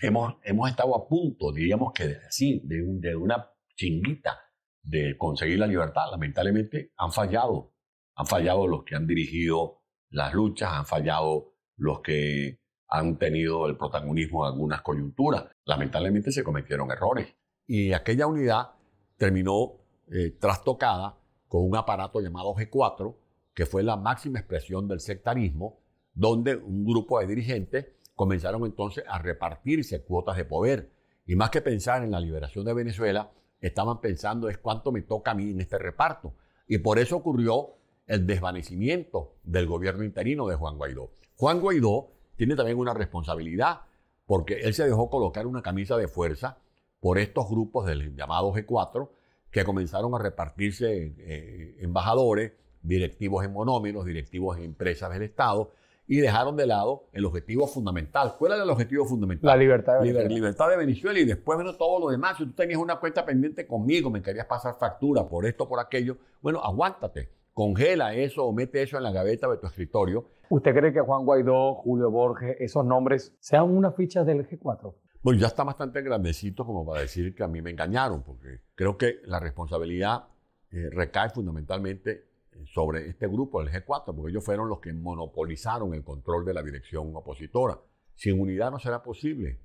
Hemos, estado a punto, diríamos que así, de, una chinguita de conseguir la libertad. Lamentablemente han fallado. Han fallado los que han dirigido las luchas, han fallado los que han tenido el protagonismo en algunas coyunturas. Lamentablemente se cometieron errores. Y aquella unidad terminó eh, trastocada con un aparato llamado G4, que fue la máxima expresión del sectarismo, donde un grupo de dirigentes comenzaron entonces a repartirse cuotas de poder. Y más que pensar en la liberación de Venezuela, estaban pensando es cuánto me toca a mí en este reparto. Y por eso ocurrió el desvanecimiento del gobierno interino de Juan Guaidó. Juan Guaidó tiene también una responsabilidad porque él se dejó colocar una camisa de fuerza por estos grupos del llamado G4 que comenzaron a repartirse eh, embajadores, directivos en monómenos, directivos en empresas del Estado, y dejaron de lado el objetivo fundamental. ¿Cuál era el objetivo fundamental? La libertad de Venezuela. libertad de Venezuela y después bueno, todo lo demás. Si tú tenías una cuenta pendiente conmigo, me querías pasar factura por esto, por aquello, bueno, aguántate. Congela eso o mete eso en la gaveta de tu escritorio. ¿Usted cree que Juan Guaidó, Julio Borges, esos nombres sean unas fichas del G4? Bueno, ya está bastante grandecito como para decir que a mí me engañaron, porque creo que la responsabilidad eh, recae fundamentalmente sobre este grupo, el G4, porque ellos fueron los que monopolizaron el control de la dirección opositora. Sin unidad no será posible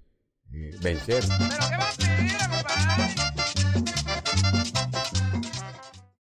eh, vencer. ¿Pero